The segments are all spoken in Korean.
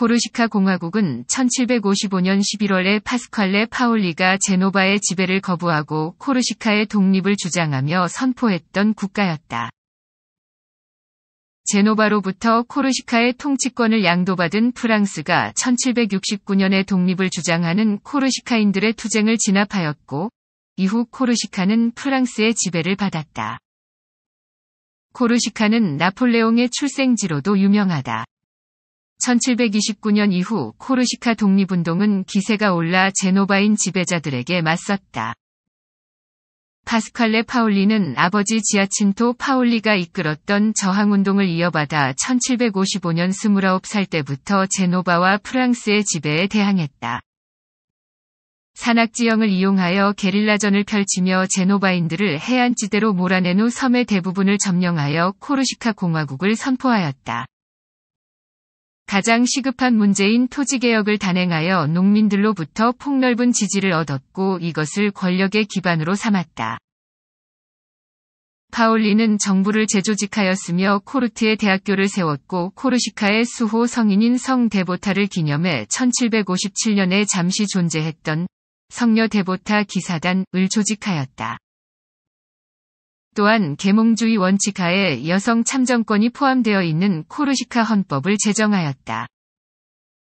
코르시카 공화국은 1755년 11월에 파스칼레 파올리가 제노바의 지배를 거부하고 코르시카의 독립을 주장하며 선포했던 국가였다. 제노바로부터 코르시카의 통치권을 양도받은 프랑스가 1769년에 독립을 주장하는 코르시카인들의 투쟁을 진압하였고, 이후 코르시카는 프랑스의 지배를 받았다. 코르시카는 나폴레옹의 출생지로도 유명하다. 1729년 이후 코르시카 독립운동은 기세가 올라 제노바인 지배자들에게 맞섰다. 파스칼레 파울리는 아버지 지아친토 파울리가 이끌었던 저항운동을 이어받아 1755년 29살 때부터 제노바와 프랑스의 지배에 대항했다. 산악지형을 이용하여 게릴라전을 펼치며 제노바인들을 해안지대로 몰아낸 후 섬의 대부분을 점령하여 코르시카 공화국을 선포하였다. 가장 시급한 문제인 토지개혁을 단행하여 농민들로부터 폭넓은 지지를 얻었고 이것을 권력의 기반으로 삼았다. 파울리는 정부를 재조직하였으며 코르트의 대학교를 세웠고 코르시카의 수호 성인인 성 데보타를 기념해 1757년에 잠시 존재했던 성녀 데보타 기사단을 조직하였다. 또한 계몽주의 원칙 하에 여성 참정권이 포함되어 있는 코르시카 헌법을 제정하였다.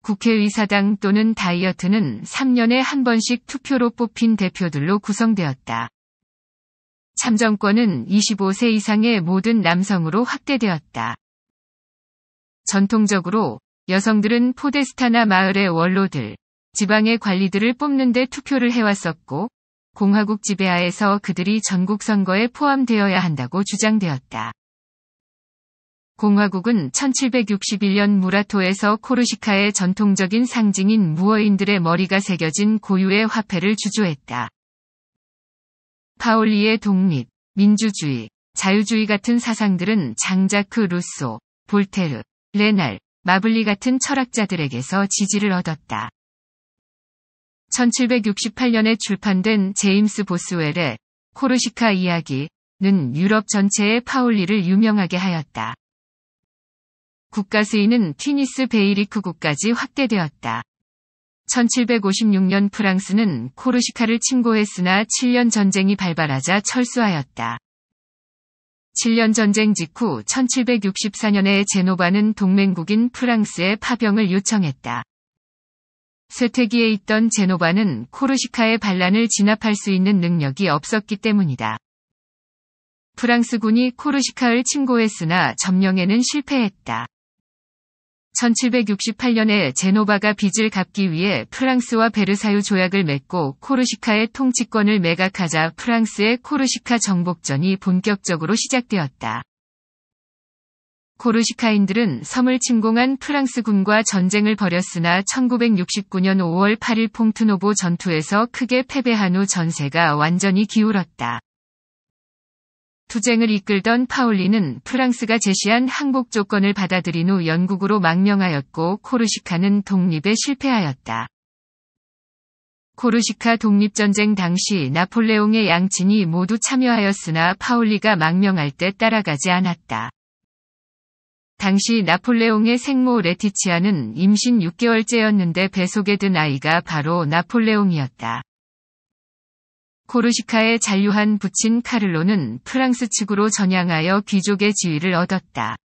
국회의사당 또는 다이어트는 3년에 한 번씩 투표로 뽑힌 대표들로 구성되었다. 참정권은 25세 이상의 모든 남성으로 확대되었다. 전통적으로 여성들은 포데스타나 마을의 원로들, 지방의 관리들을 뽑는데 투표를 해왔었고, 공화국 지배하에서 그들이 전국 선거에 포함되어야 한다고 주장되었다. 공화국은 1761년 무라토에서 코르시카의 전통적인 상징인 무어인들의 머리가 새겨진 고유의 화폐를 주조했다. 파올리의 독립, 민주주의, 자유주의 같은 사상들은 장자크 루소, 볼테르, 레날, 마블리 같은 철학자들에게서 지지를 얻었다. 1768년에 출판된 제임스 보스웰의 코르시카 이야기는 유럽 전체의 파울리를 유명하게 하였다. 국가 수위는 티니스 베이리크국까지 확대되었다. 1756년 프랑스는 코르시카를 침고했으나 7년 전쟁이 발발하자 철수하였다. 7년 전쟁 직후 1764년에 제노바는 동맹국인 프랑스에 파병을 요청했다. 세태기에 있던 제노바는 코르시카의 반란을 진압할 수 있는 능력이 없었기 때문이다. 프랑스군이 코르시카를 침고했으나 점령에는 실패했다. 1768년에 제노바가 빚을 갚기 위해 프랑스와 베르사유 조약을 맺고 코르시카의 통치권을 매각하자 프랑스의 코르시카 정복전이 본격적으로 시작되었다. 코르시카인들은 섬을 침공한 프랑스군과 전쟁을 벌였으나 1969년 5월 8일 퐁트노보 전투에서 크게 패배한 후 전세가 완전히 기울었다. 투쟁을 이끌던 파울리는 프랑스가 제시한 항복 조건을 받아들인 후 영국으로 망명하였고 코르시카는 독립에 실패하였다. 코르시카 독립전쟁 당시 나폴레옹의 양친이 모두 참여하였으나 파울리가 망명할 때 따라가지 않았다. 당시 나폴레옹의 생모 레티치아는 임신 6개월째였는데 배속에 든 아이가 바로 나폴레옹이었다. 코르시카에 잔류한 부친 카를로는 프랑스 측으로 전향하여 귀족의 지위를 얻었다.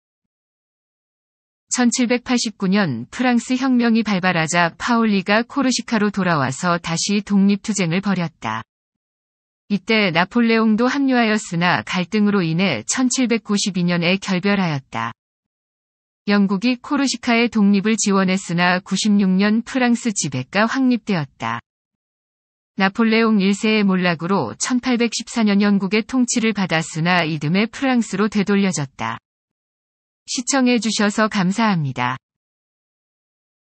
1789년 프랑스 혁명이 발발하자 파올리가 코르시카로 돌아와서 다시 독립투쟁을 벌였다. 이때 나폴레옹도 합류하였으나 갈등으로 인해 1792년에 결별하였다. 영국이 코르시카의 독립을 지원했으나 96년 프랑스 지배가 확립되었다. 나폴레옹 1세의 몰락으로 1814년 영국의 통치를 받았으나 이듬해 프랑스로 되돌려졌다. 시청해주셔서 감사합니다.